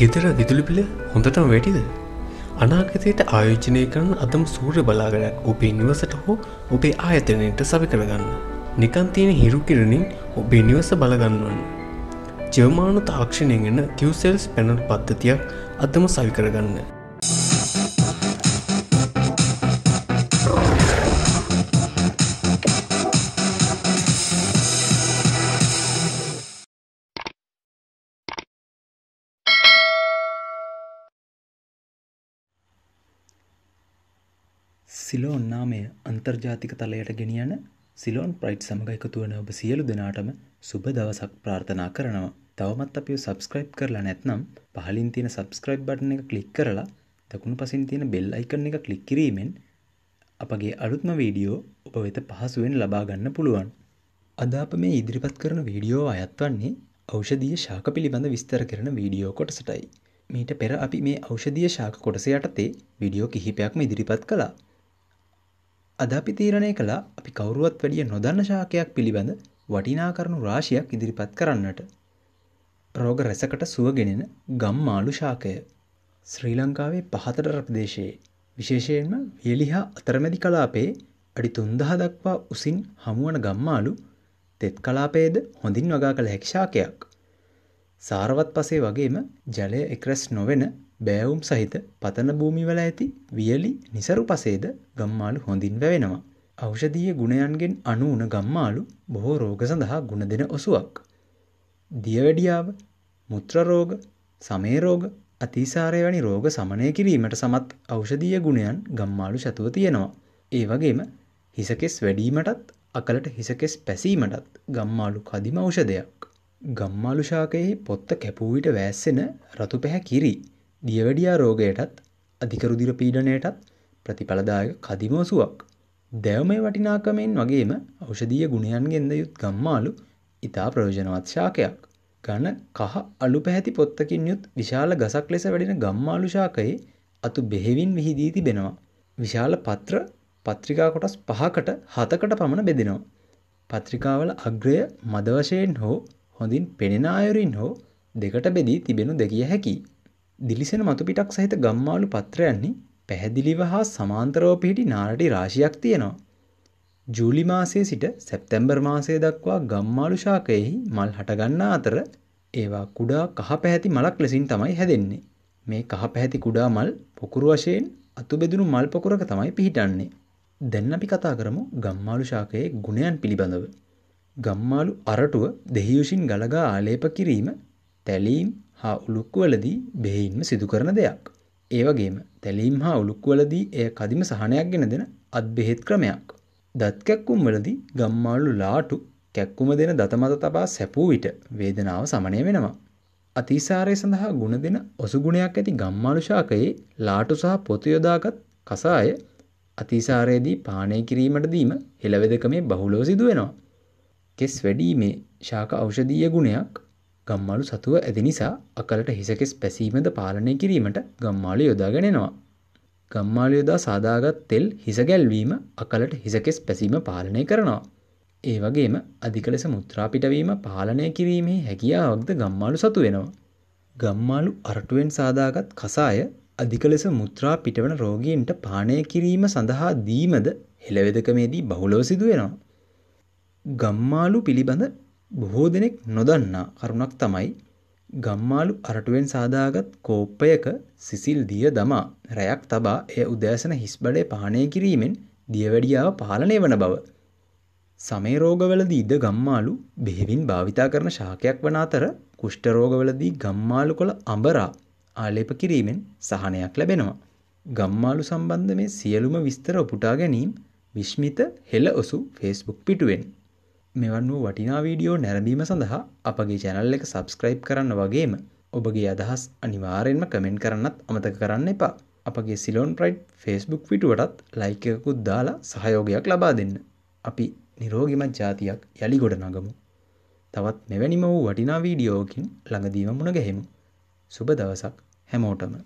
ගෙදර දිදුලිපිල හොඳටම වැටිද අනාගතයට ආයෝජනය කරන අදම සූර්ය බලාගරයක් ඔබේ නිවසට හෝ ඔබේ ආයතනයට සවි කරගන්න. නිකන් තියෙන හිරු කිරණින් ඔබේ නිවස බලගන්නවන්න. ජර්මානු තාක්ෂණයෙන් එන කිවසෙල්ස් පැනල් පද්ධතියක් අදම සවි කරගන්න. සිලෝන් නාමය අන්තර්ජාතික තලයට ගෙනියන සිලෝන් ප්‍රයිට් සමඟ එකතු වන ඔබ සියලු දෙනාටම සුබ දවසක් ප්‍රාර්ථනා කරනවා. තවමත් අපිව සබස්ක්‍රයිබ් කරලා නැත්නම් පහලින් තියෙන සබස්ක්‍රයිබ් බටන එක කලික් කරලා දකුණු පසින් තියෙන බෙල් අයිකන එක කලික් කිරීමෙන් අපගේ අලුත්ම වීඩියෝ ඔබ වෙත පහසුවෙන් ලබාගන්න පුළුවන්. අද අප මේ ඉදිරිපත් කරන වීඩියෝ අයත් වන්නේ ෞෂධීය ශාක පිළිබඳ විස්තර කරන වීඩියෝ කොටසටයි. මීට පෙර අපි මේ ෞෂධීය ශාක කොටස යටතේ විඩියෝ කිහිපයක්ම ඉදිරිපත් කළා අද අපි තීරණය කළා අපි කවුරුවත් වැඩිය නොදන්න ශාකයක් පිළිබඳ වටිනා කරුණු රාශියක් ඉදිරිපත් කරන්නට. රෝග රැසකට සුවගෙනෙන ගම්මාලු ශාකය. ශ්‍රී ලංකාවේ පහතට ප්‍රදේශයේ විශේෂයෙන්ම වියලිහා අතරමැදි කලාපේ අඩි තුන්දහ දක්වා උසින් හමුවන ගම්මාලු තෙත් කලාපයේද හොඳින් වගා කළ හැකිශාකයක්. සාරවත් පසේ වගේම ජලය එක්රැස් නොවෙන බෑවුම් සහිත පතන භූමිවල ඇති වියලි නිසරු පසේද ගම්මාලු හොඳින් වැවෙනවා. ඖෂධීය ගුණයන්ගෙන් අනුවන ගම්මාලු බොහෝ රෝග සඳහා ගුණ දෙන ඔසුවක්. දියවැඩියාව මුත්‍රරෝග සමේරෝග අතිසාරය වැනි රෝග සමනය කිරීමට සමත් ඖෂධීය ගුණයන් ගම්මාලු ශතුව තියෙනවා. ඒ වගේම හිසකෙස් වැඩීමටත් අකලට හිසකෙස් පැසීමටත් ගම්මාලු කදිම ඖෂධයක්. ගම්මාලු ශාකයෙහි පොත්ත කැපූවිට වෑස්සෙන රතු පැහැ කිරී දියවැඩියා රෝගයටත් අධිකරුදිර පීඩනයටත් ප්‍රතිඵලදායක කදිම ඔසුවක්. දැවමේ වටිනාකමෙන් වගේම ඖෂධීය ගුණයන් ගෙන්ද යුත් ගම්මාලු ඉතා ප්‍රයෝජනවත් ශාකයක්. ගන කහ අලු පැහැති පොත්තකින් යුත් විශාල ගසක් ලෙස වැඩෙන ගම්මාලු ශාකයේ අතු බෙහෙවින් විහිදී තිබෙනවා. විශාල පත්‍ර පත්‍රිකා කොටස් පහකට හතකට පමණ බෙදෙනවා. පත්‍රිකාවල අග්‍රය මදවශයෙන් හෝ හොඳින් පෙනෙන අයුරින් හෝ දෙකට බෙදී තිබෙනු දෙකිය හැකි. දිලිසෙන මතුපිටක් සහිත ගම්මාලු පත්‍රයන්නේ පැහැදිලිව හා සමාන්තරව පිහිටි නාරටි රාශියක් තියෙනවා. ජූලි මාසයේ සිට සැප්තැම්බර් මාසය දක්වා ගම්මාලු ශාකයෙහි මල් හටගන්නා අතර ඒවා කුඩා කහ පැහැති මලක් ලෙසින් තමයි හැදෙන්නේ. මේ කහ පැහැති කුඩා මල් පොකුරු වශයෙන් අතුබෙදුණු මල් පොකුරක තමයි පිහිටන්නේ. දැන් අපි කතා කරමු ගම්මාලු ශාකයේ ගුණයන් පිළිබඳව. ගම්මාලු අරටුව දෙහියුෂින් ගලගා ආලේප කිරීම, තැලීම්, හා උළුක්වලදී බෙහෙයින්ම සිදුකරන දෙයක්. ඒවගේම තැලීම් හා උළුක්වලදී එය කදිම සහනයක් ගෙන දෙන අත් බෙහෙත් ක්‍රමයක්. දත් කැක්කුම් වලදී ගම්මාලු ලාටු කැක්කුම දෙන දතමත තබා සැපූ විට වේදනාව සමනය වෙනවා. අතිසාරය සඳහා ගුණ දෙන ඔසුගුණයක් ඇති ගම්මාලු ශාකයේ ලාටු සහ පොතුයොදාගත් කසාය අතිසාරයේදී පානය කිරීමට දීම හෙළවෙදකමේ බහුලෝ සිදුවෙනවා. කෙස් වැඩීමේ ශාක ඖෂධීය ගුණයක් ගම්මාලු සතුව ඇති නිසා අකලට හිසකෙස් පැසීමද පාලනය කිරීමට ගම්මාලු යොදාගැනෙනවා. ගම්මාලු යොදා සාදාගත් තෙල් හිසගැල්වීම අකලට හිසකෙස් පැසීම පාලනය කරනවා. ඒ වගේම අධික ලෙස මුත්‍රාපිටවීම පාලනය කිරීමේ හැකියාවක්ද ගම්මාලු සතු වෙනවා. ගම්මාලු අරටුවෙන් සාදාගත් කසාය අධික ලෙස මුත්‍රා පිටවන රෝගීන්ට පානය කිරීම සඳහා දීමද හෙළවෙදකමේදී බහුලව සිදුවෙනවා. ගම්මාලු පිළිබඳ බොහෝ දෙනෙක් නොදන්නා කරුණක් තමයි ගම්මාලු අරටුවෙන් සාදාගත් කෝප්පයක සිසිල් දිය දමා රැයක් තබා එය උදෑසන හිස් බඩේ පානය කිරීමෙන් දියවැඩියාව පාලනය වන බව. සමේ රෝගවලදී ඉද ගම්මාලු බෙහෙවින් භාවිතා කරන ශාකයක් වන අතර කුෂ්ට රෝගවලදී ගම්මාලු කොළ අඹරා ආලේප කිරීමෙන් සහනයක් ලැබෙනවා. ගම්මාලු සම්බන්ධ මේ සියලුම විස්තර උපුටා ගැනීම විශ්මිත හෙළ ඔසු ෆේස්බුක් පිටුවෙන් මෙවන් වූ වටිනා වීඩියෝ නැරඹීම සඳහා අපගේ චැනල් එක සබස්ක්‍රයිබ් කරන්න වගේම ඔබගේ අදහස් අනිවාරෙන්ම කමෙන්ට් කරන්නත් අමතක කරන්න එපා අපගේ සිලෝන් ප්‍රයිඩ් ෆෙස්බුක් විටුවටත් ලයිකයකුත් දාලා සහයෝගයක් ලබා දෙන්න. අපි නිරෝගිමත් ජාතියක් යළි ගොඩ නගමු. තවත් මෙවැනිම වූ වටිනා වීඩියෝකින් ළඟදීම මුණ ගැහෙමු. සුබ දවසක් හැමෝටම